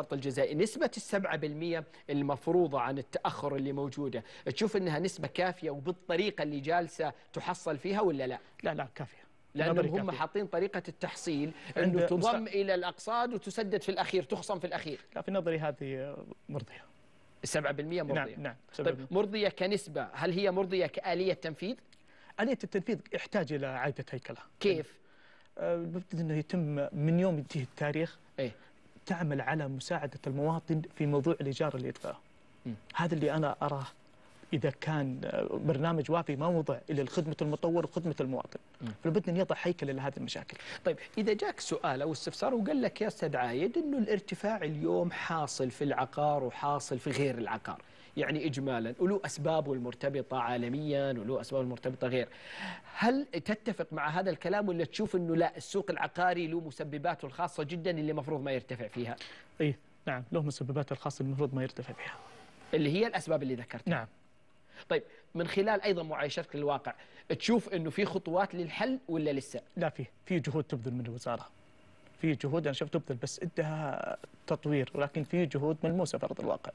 الشرط الجزائي نسبة السبعة بالمية المفروضة عن التأخر اللي موجودة تشوف أنها نسبة كافية وبالطريقة اللي جالسة تحصل فيها ولا لا؟ لا لا كافية لأنهم هم حاطين طريقة التحصيل أنه تضم مست... إلى الأقصاد وتسدد في الأخير تخصم في الأخير لا في نظري هذه مرضية 7% مرضية نعم نعم طيب مرضية كنسبة هل هي مرضية كآلية تنفيذ؟ آلية التنفيذ يحتاج إلى إعادة هيكلها كيف؟ يعني، المفروض آه، أنه يتم من يوم ينتهي التاريخ إيه؟ تعمل على مساعدة المواطن في موضوع الإيجار اللي يدفعه هذا اللي أنا أراه اذا كان آه، برنامج وافي ما وضع الا لخدمه المطور وخدمه المواطن فبدنا نضع هيكله لهذه المشاكل طيب اذا جاك سؤال او استفسار وقال لك يا استاذ عايد انه الارتفاع اليوم حاصل في العقار وحاصل في غير العقار يعني اجمالا وله اسبابه المرتبطه عالميا وله اسباب المرتبطه غير هل تتفق مع هذا الكلام ولا تشوف انه لا السوق العقاري له مسبباته الخاصه جدا اللي المفروض ما يرتفع فيها اي نعم له مسبباته الخاصه المفروض ما يرتفع فيها اللي هي الاسباب اللي ذكرتها نعم طيب من خلال ايضا معايشتك للواقع تشوف انه في خطوات للحل ولا لسه؟ لا في في جهود تبذل من الوزاره في جهود انا يعني شفت تبذل بس ادها تطوير ولكن في جهود ملموسه في ارض الواقع